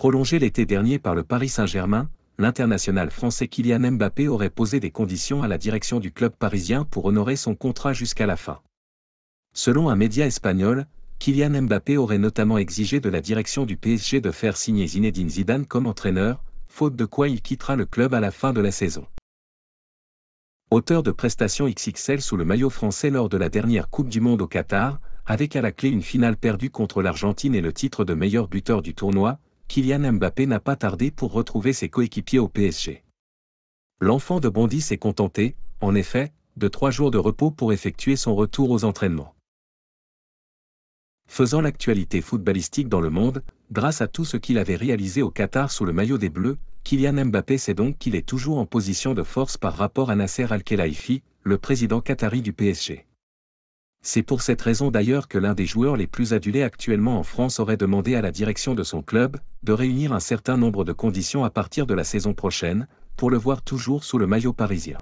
Prolongé l'été dernier par le Paris Saint-Germain, l'international français Kylian Mbappé aurait posé des conditions à la direction du club parisien pour honorer son contrat jusqu'à la fin. Selon un média espagnol, Kylian Mbappé aurait notamment exigé de la direction du PSG de faire signer Zinedine Zidane comme entraîneur, faute de quoi il quittera le club à la fin de la saison. Auteur de prestations XXL sous le maillot français lors de la dernière Coupe du Monde au Qatar, avec à la clé une finale perdue contre l'Argentine et le titre de meilleur buteur du tournoi, Kylian Mbappé n'a pas tardé pour retrouver ses coéquipiers au PSG. L'enfant de Bondy s'est contenté, en effet, de trois jours de repos pour effectuer son retour aux entraînements. Faisant l'actualité footballistique dans le monde, grâce à tout ce qu'il avait réalisé au Qatar sous le maillot des Bleus, Kylian Mbappé sait donc qu'il est toujours en position de force par rapport à Nasser Al-Khelaifi, le président qatari du PSG. C'est pour cette raison d'ailleurs que l'un des joueurs les plus adulés actuellement en France aurait demandé à la direction de son club de réunir un certain nombre de conditions à partir de la saison prochaine, pour le voir toujours sous le maillot parisien.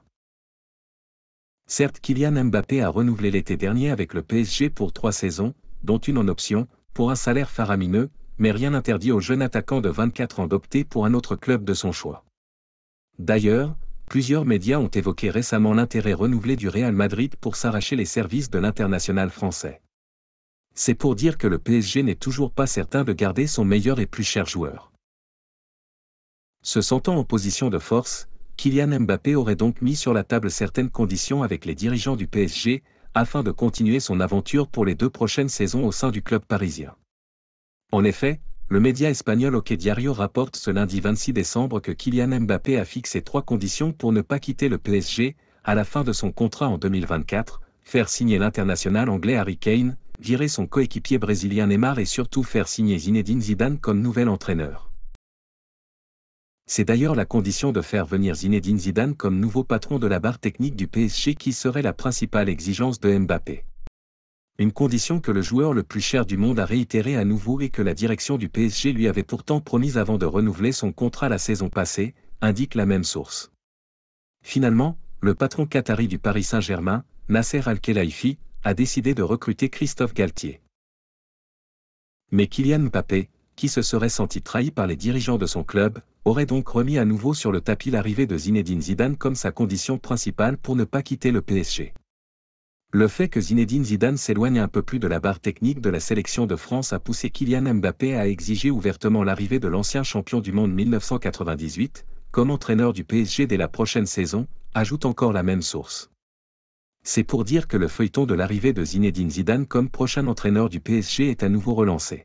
Certes, Kylian Mbappé a renouvelé l'été dernier avec le PSG pour trois saisons, dont une en option, pour un salaire faramineux, mais rien n'interdit au jeune attaquant de 24 ans d'opter pour un autre club de son choix. D'ailleurs, Plusieurs médias ont évoqué récemment l'intérêt renouvelé du Real Madrid pour s'arracher les services de l'international français. C'est pour dire que le PSG n'est toujours pas certain de garder son meilleur et plus cher joueur. Se sentant en position de force, Kylian Mbappé aurait donc mis sur la table certaines conditions avec les dirigeants du PSG, afin de continuer son aventure pour les deux prochaines saisons au sein du club parisien. En effet, le média espagnol OK Diario rapporte ce lundi 26 décembre que Kylian Mbappé a fixé trois conditions pour ne pas quitter le PSG à la fin de son contrat en 2024, faire signer l'international anglais Harry Kane, virer son coéquipier brésilien Neymar et surtout faire signer Zinedine Zidane comme nouvel entraîneur. C'est d'ailleurs la condition de faire venir Zinedine Zidane comme nouveau patron de la barre technique du PSG qui serait la principale exigence de Mbappé une condition que le joueur le plus cher du monde a réitérée à nouveau et que la direction du PSG lui avait pourtant promise avant de renouveler son contrat la saison passée, indique la même source. Finalement, le patron qatari du Paris Saint-Germain, Nasser Al-Khelaifi, a décidé de recruter Christophe Galtier. Mais Kylian Mbappé, qui se serait senti trahi par les dirigeants de son club, aurait donc remis à nouveau sur le tapis l'arrivée de Zinedine Zidane comme sa condition principale pour ne pas quitter le PSG. Le fait que Zinedine Zidane s'éloigne un peu plus de la barre technique de la sélection de France a poussé Kylian Mbappé à exiger ouvertement l'arrivée de l'ancien champion du monde 1998, comme entraîneur du PSG dès la prochaine saison, ajoute encore la même source. C'est pour dire que le feuilleton de l'arrivée de Zinedine Zidane comme prochain entraîneur du PSG est à nouveau relancé.